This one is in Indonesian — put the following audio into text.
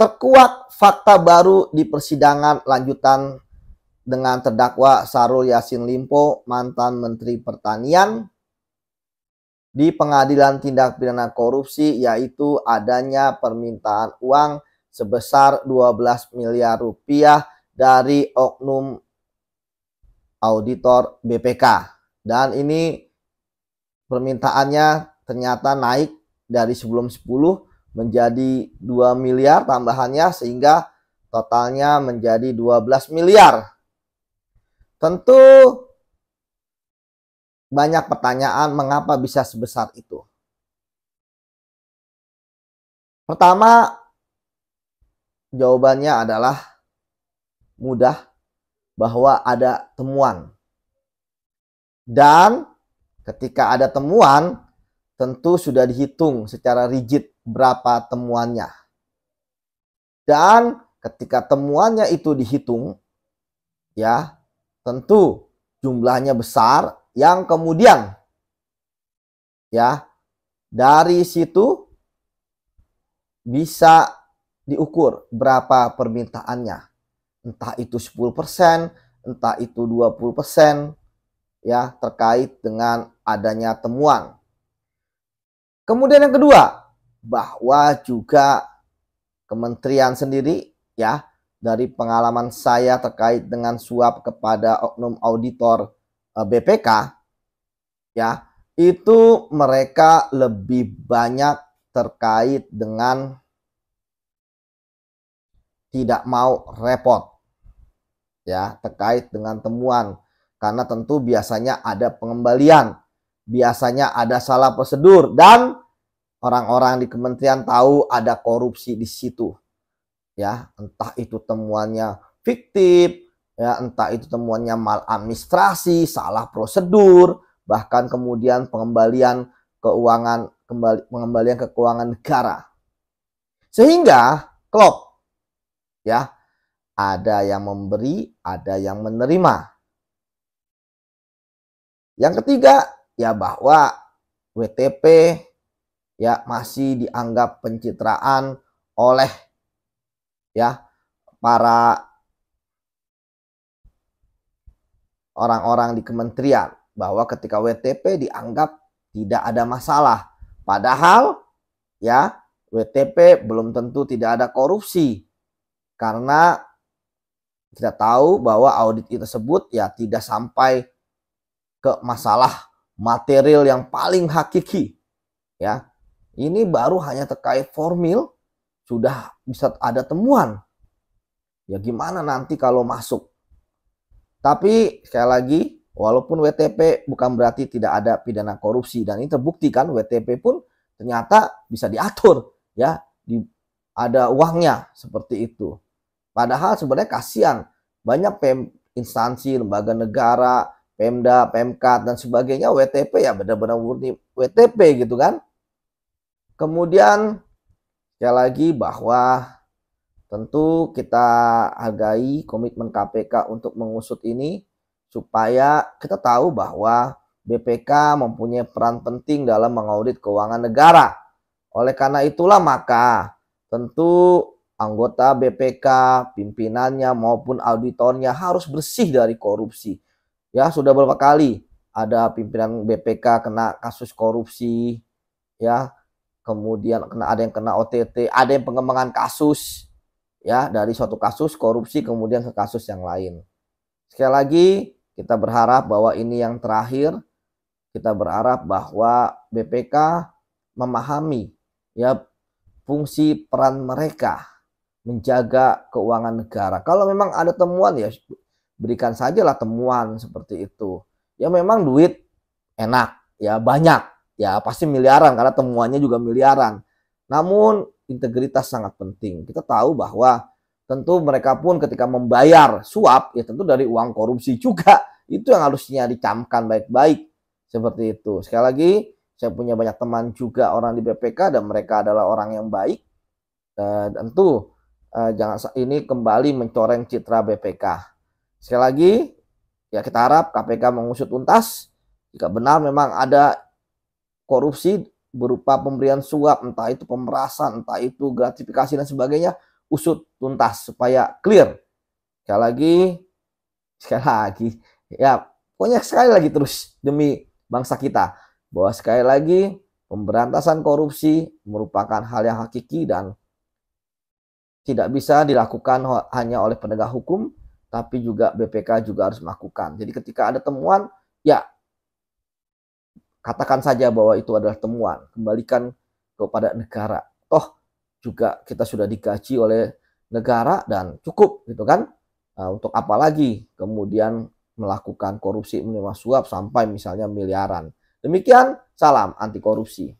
terkuat fakta baru di persidangan lanjutan dengan terdakwa Sarul Yasin Limpo, mantan Menteri Pertanian, di Pengadilan Tindak Pidana Korupsi, yaitu adanya permintaan uang sebesar 12 miliar rupiah dari oknum auditor BPK. Dan ini permintaannya ternyata naik dari sebelum 10 menjadi 2 miliar tambahannya sehingga totalnya menjadi 12 miliar. Tentu banyak pertanyaan mengapa bisa sebesar itu. Pertama, jawabannya adalah mudah bahwa ada temuan. Dan ketika ada temuan, tentu sudah dihitung secara rigid berapa temuannya. Dan ketika temuannya itu dihitung, ya tentu jumlahnya besar yang kemudian ya dari situ bisa diukur berapa permintaannya. Entah itu 10%, entah itu 20% ya terkait dengan adanya temuan. Kemudian yang kedua, bahwa juga kementerian sendiri ya dari pengalaman saya terkait dengan suap kepada oknum auditor eh, BPK ya itu mereka lebih banyak terkait dengan tidak mau repot ya terkait dengan temuan karena tentu biasanya ada pengembalian biasanya ada salah prosedur dan orang-orang di kementerian tahu ada korupsi di situ. Ya, entah itu temuannya fiktif, ya entah itu temuannya maladministrasi, salah prosedur, bahkan kemudian pengembalian keuangan kembali pengembalian ke keuangan negara. Sehingga klop ya, ada yang memberi, ada yang menerima. Yang ketiga, ya bahwa WTP ya masih dianggap pencitraan oleh ya para orang-orang di kementerian bahwa ketika WTP dianggap tidak ada masalah padahal ya WTP belum tentu tidak ada korupsi karena kita tahu bahwa audit itu tersebut ya tidak sampai ke masalah material yang paling hakiki ya ini baru hanya terkait formil sudah bisa ada temuan. Ya gimana nanti kalau masuk? Tapi sekali lagi walaupun WTP bukan berarti tidak ada pidana korupsi dan ini terbukti kan WTP pun ternyata bisa diatur ya di, ada uangnya seperti itu. Padahal sebenarnya kasihan banyak pem instansi lembaga negara, Pemda, Pemkat dan sebagainya WTP ya benar-benar murni WTP gitu kan. Kemudian sekali lagi bahwa tentu kita hargai komitmen KPK untuk mengusut ini supaya kita tahu bahwa BPK mempunyai peran penting dalam mengaudit keuangan negara. Oleh karena itulah maka tentu anggota BPK, pimpinannya maupun auditornya harus bersih dari korupsi. Ya, sudah berapa kali ada pimpinan BPK kena kasus korupsi, ya kemudian kena ada yang kena OTT, ada yang pengembangan kasus ya dari suatu kasus korupsi kemudian ke kasus yang lain. Sekali lagi kita berharap bahwa ini yang terakhir. Kita berharap bahwa BPK memahami ya fungsi peran mereka menjaga keuangan negara. Kalau memang ada temuan ya berikan sajalah temuan seperti itu. Ya memang duit enak ya banyak ya pasti miliaran karena temuannya juga miliaran. Namun integritas sangat penting. Kita tahu bahwa tentu mereka pun ketika membayar suap ya tentu dari uang korupsi juga. Itu yang harusnya dicamkan baik-baik seperti itu. Sekali lagi saya punya banyak teman juga orang di BPK dan mereka adalah orang yang baik. E, tentu e, jangan ini kembali mencoreng citra BPK. Sekali lagi ya kita harap KPK mengusut tuntas jika benar memang ada korupsi berupa pemberian suap, entah itu pemerasan, entah itu gratifikasi dan sebagainya, usut tuntas supaya clear. Sekali lagi, sekali lagi, ya pokoknya sekali lagi terus demi bangsa kita. Bahwa sekali lagi pemberantasan korupsi merupakan hal yang hakiki dan tidak bisa dilakukan hanya oleh penegak hukum, tapi juga BPK juga harus melakukan. Jadi ketika ada temuan, ya katakan saja bahwa itu adalah temuan, kembalikan kepada negara. Toh juga kita sudah digaji oleh negara dan cukup gitu kan. Nah, untuk apa lagi kemudian melakukan korupsi menerima suap sampai misalnya miliaran. Demikian salam anti korupsi.